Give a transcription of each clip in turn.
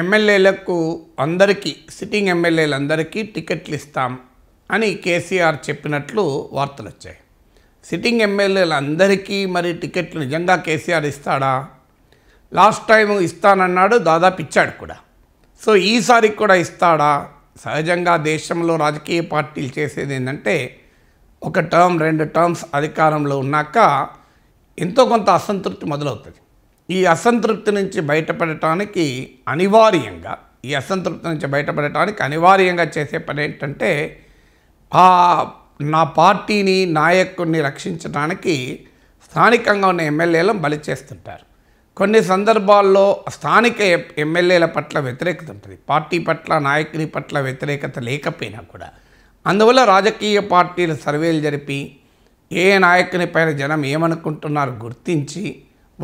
ఎమ్మెల్యేలకు అందరికీ సిట్టింగ్ ఎమ్మెల్యేలందరికీ టికెట్లు ఇస్తాం అని కేసీఆర్ చెప్పినట్లు వార్తలు వచ్చాయి సిట్టింగ్ ఎమ్మెల్యేలందరికీ మరి టికెట్లు నిజంగా కేసీఆర్ ఇస్తాడా లాస్ట్ టైం ఇస్తానన్నాడు దాదాపు ఇచ్చాడు కూడా సో ఈసారి కూడా ఇస్తాడా సహజంగా దేశంలో రాజకీయ పార్టీలు చేసేది ఏంటంటే ఒక టర్మ్ రెండు టర్మ్స్ అధికారంలో ఉన్నాక ఎంతో కొంత అసంతృప్తి మొదలవుతుంది ఈ అసంతృప్తి నుంచి బయటపడటానికి అనివార్యంగా ఈ అసంతృప్తి నుంచి బయటపడటానికి అనివార్యంగా చేసే పని ఏంటంటే ఆ నా పార్టీని నాయకుడిని రక్షించడానికి స్థానికంగా ఉన్న ఎమ్మెల్యేలను బలి చేస్తుంటారు కొన్ని సందర్భాల్లో స్థానిక ఎమ్మెల్యేల పట్ల వ్యతిరేకత ఉంటుంది పార్టీ పట్ల నాయకుని పట్ల వ్యతిరేకత లేకపోయినా కూడా అందువల్ల రాజకీయ పార్టీలు సర్వేలు జరిపి ఏ నాయకుని పైన జనం ఏమనుకుంటున్నారు గుర్తించి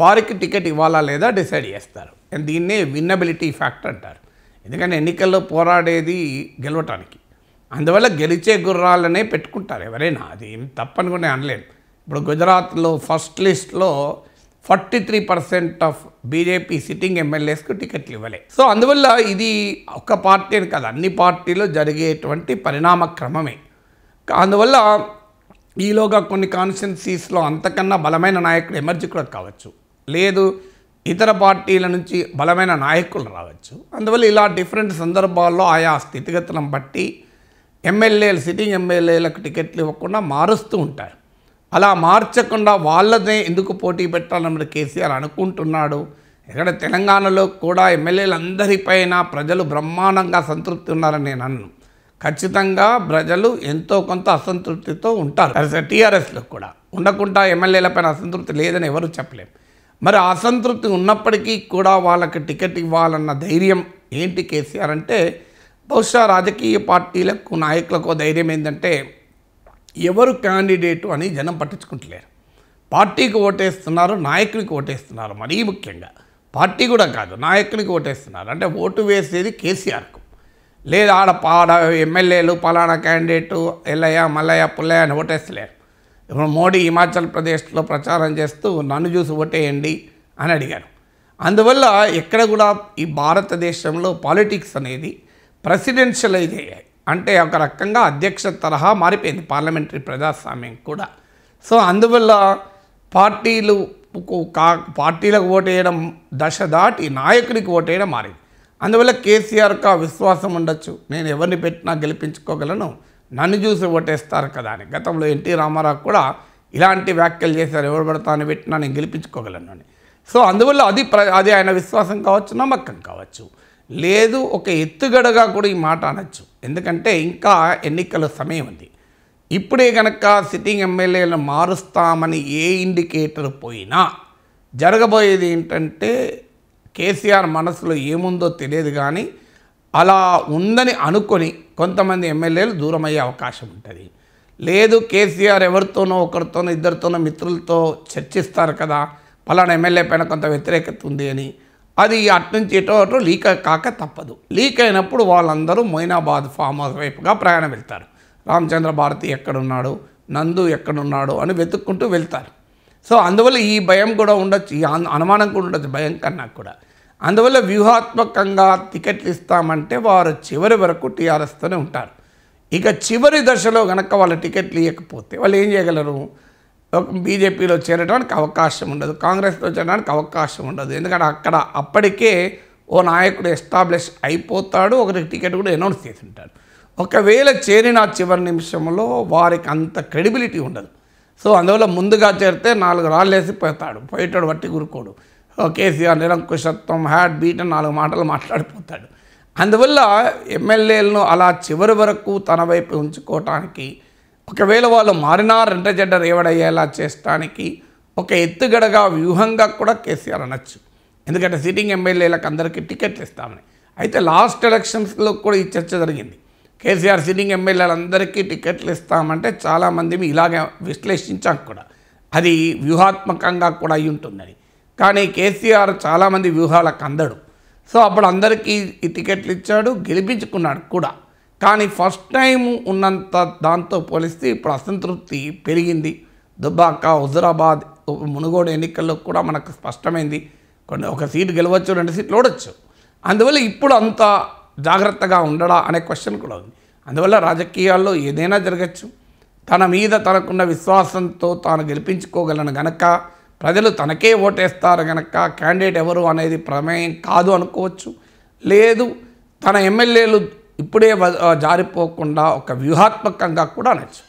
వారికి టికెట్ ఇవ్వాలా లేదా డిసైడ్ చేస్తారు అండ్ దీన్నే విన్నబిలిటీ ఫ్యాక్టర్ అంటారు ఎందుకంటే ఎన్నికల్లో పోరాడేది గెలవటానికి అందువల్ల గెలిచే గుర్రాలనే పెట్టుకుంటారు ఎవరైనా అది ఏం కూడా అనలేదు ఇప్పుడు గుజరాత్లో ఫస్ట్ లిస్ట్లో forty three percent of BJP sitting ఎమ్మెల్యేస్కు టికెట్లు ఇవ్వలే సో అందువల్ల ఇది ఒక పార్టీ అని కాదు అన్ని పార్టీలు జరిగేటువంటి పరిణామ క్రమమే అందువల్ల ఈలోగా కొన్ని కాన్స్టిట్యున్సీస్లో అంతకన్నా బలమైన నాయకుడు ఎమర్జీ కూడా కావచ్చు లేదు ఇతర పార్టీల నుంచి బలమైన నాయకులు రావచ్చు అందువల్ల ఇలా డిఫరెంట్ సందర్భాల్లో ఆయా స్థితిగతులను బట్టి ఎమ్మెల్యేలు సిట్టింగ్ ఎమ్మెల్యేలకు టికెట్లు ఇవ్వకుండా మారుస్తూ ఉంటారు అలా మార్చకుండా వాళ్ళదే ఎందుకు పోటీ పెట్టాలని కేసీఆర్ అనుకుంటున్నాడు ఇక్కడ తెలంగాణలో కూడా ఎమ్మెల్యేలందరిపైన ప్రజలు బ్రహ్మాండంగా సంతృప్తి ఉన్నారని నేను అన్ను ఖచ్చితంగా ప్రజలు ఎంతో కొంత అసంతృప్తితో ఉంటారు టీఆర్ఎస్లో కూడా ఉండకుండా ఎమ్మెల్యేలపైన అసంతృప్తి లేదని ఎవరు చెప్పలేము మరి అసంతృప్తి ఉన్నప్పటికీ కూడా వాళ్ళకి టికెట్ ఇవ్వాలన్న ధైర్యం ఏంటి కేసీఆర్ అంటే బహుశా రాజకీయ పార్టీలకు నాయకులకు ధైర్యం ఏంటంటే ఎవరు క్యాండిడేటు అని జనం పట్టించుకుంటలేరు పార్టీకి ఓటేస్తున్నారు నాయకునికి ఓటేస్తున్నారు మరీ ముఖ్యంగా పార్టీ కూడా కాదు నాయకునికి ఓటేస్తున్నారు అంటే ఓటు వేసేది కేసీఆర్కు లేదా ఆడ పాడ ఎమ్మెల్యేలు పలానా క్యాండిడేటు ఎల్లయ్య మల్లయ్య పుల్లయ్య అని ఓటేస్తలేరు ఇప్పుడు మోడీ హిమాచల్ ప్రదేశ్లో ప్రచారం చేస్తూ నన్ను చూసి ఓటేయండి అని అడిగారు అందువల్ల ఎక్కడ కూడా ఈ భారతదేశంలో పాలిటిక్స్ అనేది ప్రెసిడెన్షియలైజ్ అయ్యాయి అంటే ఒక రకంగా అధ్యక్ష తరహా మారిపోయింది పార్లమెంటరీ ప్రజాస్వామ్యం కూడా సో అందువల్ల పార్టీలు కా పార్టీలకు ఓటేయడం దశ దాటి నాయకుడికి ఓటేయడం మారింది అందువల్ల కేసీఆర్కి విశ్వాసం ఉండొచ్చు నేను ఎవరిని పెట్టినా గెలిపించుకోగలను నన్ను చూసి ఓటేస్తారు కదా అని గతంలో ఎన్టీ రామారావు కూడా ఇలాంటి వ్యాఖ్యలు చేశారు ఎవరు పెడతాను పెట్టినా నేను గెలిపించుకోగలను సో అందువల్ల అది అది ఆయన విశ్వాసం కావచ్చు నమ్మకం కావచ్చు లేదు ఒక ఎత్తుగడగా కూడా ఈ మాట అనొచ్చు ఎందుకంటే ఇంకా ఎన్నికల సమయం ఉంది ఇప్పుడే కనుక సిట్టింగ్ ఎమ్మెల్యేలను మారుస్తామని ఏ ఇండికేటర్ పోయినా జరగబోయేది ఏంటంటే కేసీఆర్ మనసులో ఏముందో తెలియదు కానీ అలా ఉందని అనుకొని కొంతమంది ఎమ్మెల్యేలు దూరం అయ్యే అవకాశం ఉంటుంది లేదు కేసీఆర్ ఎవరితోనో ఒకరితోనో ఇద్దరితోనో మిత్రులతో చర్చిస్తారు కదా పలానా ఎమ్మెల్యే పైన కొంత వ్యతిరేకత ఉంది అని అది నుంచి ఎటో అటు లీక్ కాక తప్పదు లీక్ అయినప్పుడు వాళ్ళందరూ మొయినాబాద్ ఫామ్ హౌస్ వైపుగా ప్రయాణం వెళ్తారు రామచంద్ర భారతి ఎక్కడున్నాడు నందు ఎక్కడున్నాడు అని వెతుక్కుంటూ వెళ్తారు సో అందువల్ల ఈ భయం కూడా ఉండొచ్చు ఈ అనుమానం కూడా ఉండొచ్చు భయం కన్నా కూడా అందువల్ల వ్యూహాత్మకంగా టికెట్లు ఇస్తామంటే వారు చివరి వరకు టీఆర్ఎస్తోనే ఉంటారు ఇక చివరి దశలో కనుక వాళ్ళ టికెట్లు ఇవ్వకపోతే వాళ్ళు ఏం చేయగలరు బీజేపీలో చేరడానికి అవకాశం ఉండదు కాంగ్రెస్లో చేరడానికి అవకాశం ఉండదు ఎందుకంటే అక్కడ అప్పటికే ఓ నాయకుడు ఎస్టాబ్లిష్ అయిపోతాడు ఒకరికి టికెట్ కూడా అనౌన్స్ చేసి ఉంటాడు ఒకవేళ చేరిన చివరి నిమిషంలో వారికి అంత క్రెడిబిలిటీ ఉండదు సో అందువల్ల ముందుగా చేరితే నాలుగు రాళ్ళు వేసిపోతాడు పోయేటాడు వట్టి గురుకోడు కేసీఆర్ నిరంకుశత్వం హ్యాడ్ బీట్ నాలుగు మాటలు మాట్లాడిపోతాడు అందువల్ల ఎమ్మెల్యేలను అలా చివరి వరకు తన వైపు ఉంచుకోవటానికి ఒకవేళ వాళ్ళు మారినా రెంట జెడ్డ రేవడయ్యేలా చేస్తానికి ఒక ఎత్తుగడగా వ్యూహంగా కూడా కేసీఆర్ అనొచ్చు ఎందుకంటే సిట్టింగ్ ఎమ్మెల్యేలకు అందరికీ టికెట్లు ఇస్తామని అయితే లాస్ట్ ఎలక్షన్స్లో కూడా ఈ చర్చ జరిగింది కేసీఆర్ సిట్టింగ్ ఎమ్మెల్యేలందరికీ టికెట్లు ఇస్తామంటే చాలామంది ఇలాగే విశ్లేషించాం కూడా అది వ్యూహాత్మకంగా కూడా అయి ఉంటుందని కానీ కేసీఆర్ చాలామంది వ్యూహాలకు అందడు సో అప్పుడు అందరికీ ఈ టికెట్లు ఇచ్చాడు గెలిపించుకున్నాడు కూడా కానీ ఫస్ట్ టైం ఉన్నంత దాంతో పోలిస్తే ఇప్పుడు అసంతృప్తి పెరిగింది దుబ్బాక హుజరాబాద్ మునుగోడు ఎన్నికల్లో కూడా మనకు స్పష్టమైంది కొన్ని ఒక సీటు గెలవచ్చు రెండు సీట్లు ఓడొచ్చు అందువల్ల ఇప్పుడు అంత జాగ్రత్తగా ఉండడా అనే క్వశ్చన్ కూడా ఉంది అందువల్ల రాజకీయాల్లో ఏదైనా జరగచ్చు తన మీద తనకున్న విశ్వాసంతో తాను గెలిపించుకోగలను గనక ప్రజలు తనకే ఓటేస్తారు కనుక క్యాండిడేట్ ఎవరు అనేది ప్రమేయం కాదు అనుకోవచ్చు లేదు తన ఎమ్మెల్యేలు ఇప్పుడే జారిపోకుండా ఒక వ్యూహాత్మకంగా కూడా అనొచ్చు